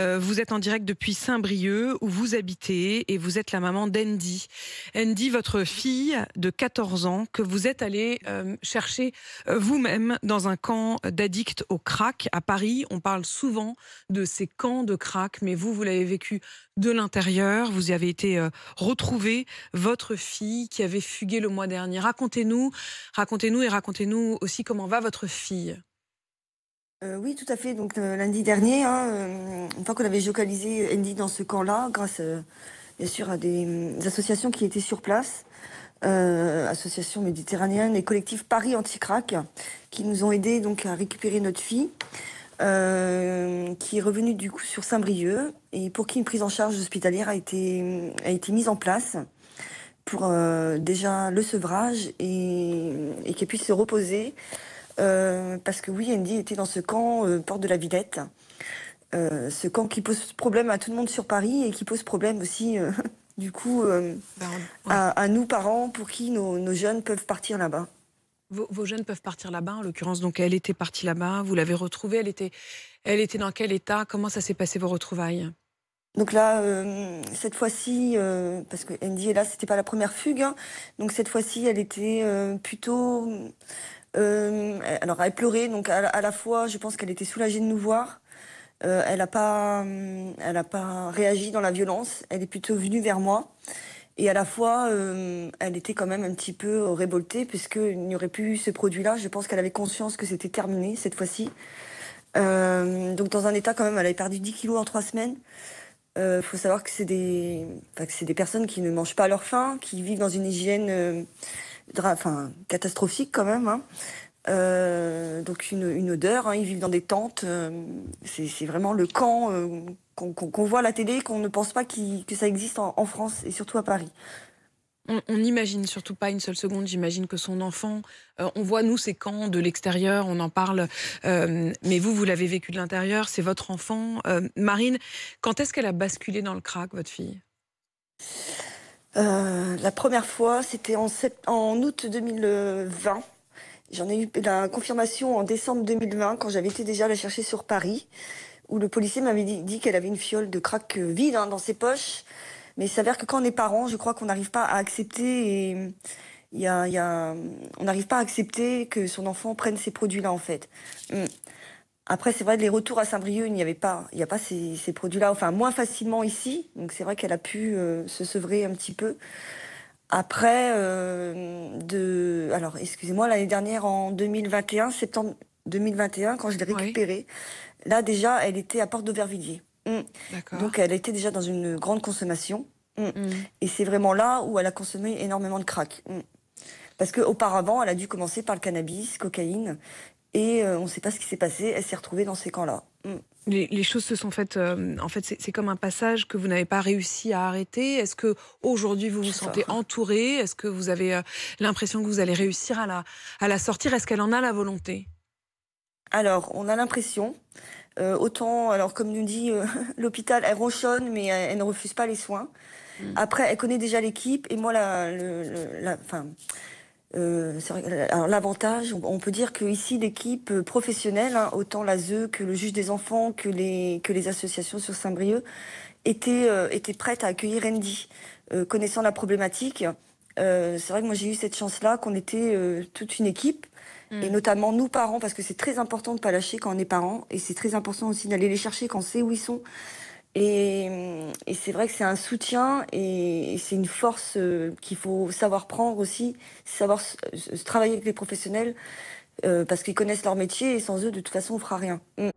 Euh, vous êtes en direct depuis Saint-Brieuc où vous habitez et vous êtes la maman d'Andy. Andy, votre fille de 14 ans que vous êtes allée euh, chercher euh, vous-même dans un camp d'addicts au crack à Paris. On parle souvent de ces camps de crack, mais vous, vous l'avez vécu de l'intérieur. Vous y avez été retrouver retrouvée, votre fille qui avait fugué le mois dernier. Racontez-nous, racontez-nous et racontez-nous aussi comment va votre fille. Euh, oui, tout à fait. Donc euh, lundi dernier, hein, euh, une fois qu'on avait jocalisé Andy dans ce camp-là, grâce bien sûr à des, mm, associations qui étaient sur place, associations méditerranéennes et collectifs Paris anti qui nous ont aidés donc à récupérer notre fille, qui est revenue du coup sur Saint-Brieuc et pour qui une prise en charge hospitalière a été mm, a été mise en place pour déjà le sevrage et qu'elle puisse se reposer. Euh, parce que oui, Andy était dans ce camp euh, Porte de la Villette. Euh, ce camp qui pose problème à tout le monde sur Paris et qui pose problème aussi du coup, ben, à, nous parents, pour qui nos, jeunes peuvent partir là-bas. Vos, jeunes peuvent partir là-bas, en l'occurrence, donc elle était partie là-bas, vous l'avez retrouvée, elle était, elle était dans quel état Comment ça s'est passé vos retrouvailles donc là, cette fois-ci, parce que Andy est là, c'était pas la première fugue, hein. donc cette fois-ci, elle était plutôt euh, alors, elle pleurait, donc à, la fois, je pense qu'elle était soulagée de nous voir. Euh, elle n'a pas, euh, elle pas réagi dans la violence. Elle est plutôt venue vers moi. Et à la fois, elle était quand même un petit peu révoltée, puisqu'il n'y aurait plus eu ce produit-là. Je pense qu'elle avait conscience que c'était terminé cette fois-ci. donc dans un état quand même, elle avait perdu 10 kilos en 3 semaines. Il faut savoir que c'est des, c'est des personnes qui ne mangent pas à leur faim, qui vivent dans une hygiène enfin, catastrophique quand même. Hein. Euh, donc une, odeur, hein. ils vivent dans des tentes, euh, c'est vraiment le camp euh, qu'on voit à la télé, qu'on ne pense pas que ça existe en, en, France et surtout à Paris. On n'imagine surtout pas une seule seconde, j'imagine que son enfant, on voit nous ces camps de l'extérieur, on en parle, mais vous, vous l'avez vécu de l'intérieur, c'est votre enfant. Marine, quand est-ce qu'elle a basculé dans le crack, votre fille euh, la première fois, c'était en, août 2020. J'en ai eu ben, la confirmation en décembre 2020 quand j'avais été déjà la chercher sur Paris, où le policier m'avait dit, qu'elle avait une fiole de crack euh, vide hein, dans ses poches. Mais il s'avère que quand on est parent, je crois qu'on n'arrive pas à accepter y on n'arrive pas à accepter que son enfant prenne ces produits-là en fait. Mm. Après, c'est vrai, les retours à Saint-Brieuc, il n'y avait pas, il a pas ces, produits-là, enfin moins facilement ici. Donc c'est vrai qu'elle a pu euh, se sevrer un petit peu. Après, euh, de, alors excusez-moi, l'année dernière en 2021, septembre 2021, quand je l'ai récupérée, là déjà, elle était à Porte d'Auvervilliers. Mmh. Donc elle était déjà dans une grande consommation. Mmh. Mmh. Et c'est vraiment là où elle a consommé énormément de crack. Parce qu'auparavant, elle a dû commencer par le cannabis, cocaïne, et euh, on ne sait pas ce qui s'est passé. Elle s'est retrouvée dans ces camps-là. Mm. Les, choses se sont faites. Euh, en fait, c'est comme un passage que vous n'avez pas réussi à arrêter. Est-ce que aujourd'hui vous vous sentez entouré Est-ce que vous avez euh, l'impression que vous allez réussir à la, à la sortir Est-ce qu'elle en a la volonté Alors, on a l'impression. autant, alors comme nous dit l'hôpital, elle ronchonne, mais elle, ne refuse pas les soins. Mm. Après, elle connaît déjà l'équipe et moi, la, le, la, euh, euh, alors l'avantage, on peut dire qu'ici l'équipe euh, professionnelle, hein, autant la e que le juge des enfants, que les, associations sur Saint-Brieuc, étaient prêtes à accueillir Andy. connaissant la problématique, c'est vrai que moi j'ai eu cette chance-là qu'on était toute une équipe, mm. et notamment nous parents, parce que c'est très important de ne pas lâcher quand on est parents, et c'est très important aussi d'aller les chercher quand on sait où ils sont. Et, c'est vrai que c'est un soutien et, c'est une force euh, qu'il faut savoir prendre aussi, savoir se, travailler avec les professionnels, euh, parce qu'ils connaissent leur métier et sans eux, de toute façon, on fera rien. Mm.